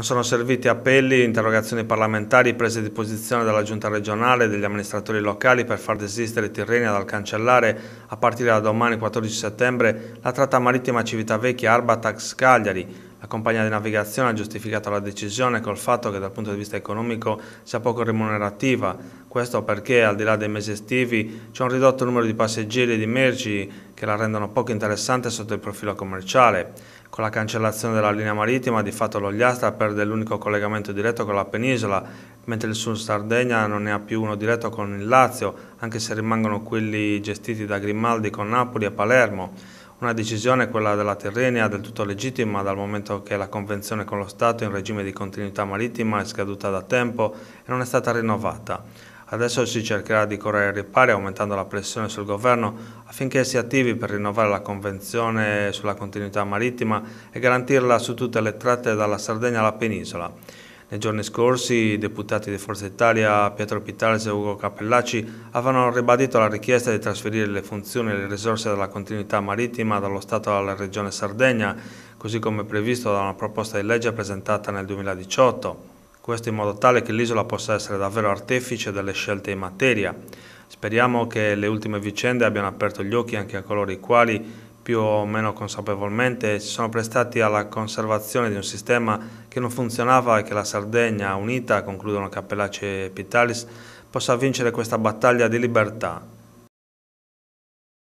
Non sono serviti appelli, interrogazioni parlamentari, prese di posizione dalla giunta regionale e degli amministratori locali per far desistere Tirrenia dal cancellare, a partire da domani 14 settembre, la tratta marittima Civitavecchia-Arbatax-Cagliari. La compagnia di navigazione ha giustificato la decisione col fatto che dal punto di vista economico sia poco remunerativa. Questo perché, al di là dei mesi estivi, c'è un ridotto numero di passeggeri e di merci che la rendono poco interessante sotto il profilo commerciale. Con la cancellazione della linea marittima di fatto l'Ogliastra perde l'unico collegamento diretto con la penisola, mentre il Sud Sardegna non ne ha più uno diretto con il Lazio, anche se rimangono quelli gestiti da Grimaldi con Napoli e Palermo. Una decisione, quella della Terrenia, del tutto legittima dal momento che la convenzione con lo Stato in regime di continuità marittima è scaduta da tempo e non è stata rinnovata. Adesso si cercherà di correre ai ripari aumentando la pressione sul governo affinché si attivi per rinnovare la convenzione sulla continuità marittima e garantirla su tutte le tratte dalla Sardegna alla penisola. Nei giorni scorsi i deputati di Forza Italia Pietro Pittales e Ugo Cappellacci, avevano ribadito la richiesta di trasferire le funzioni e le risorse della continuità marittima dallo Stato alla Regione Sardegna, così come previsto da una proposta di legge presentata nel 2018 questo in modo tale che l'isola possa essere davvero artefice delle scelte in materia. Speriamo che le ultime vicende abbiano aperto gli occhi anche a coloro i quali, più o meno consapevolmente, si sono prestati alla conservazione di un sistema che non funzionava e che la Sardegna, unita, concludono Cappellacci e Pitalis, possa vincere questa battaglia di libertà.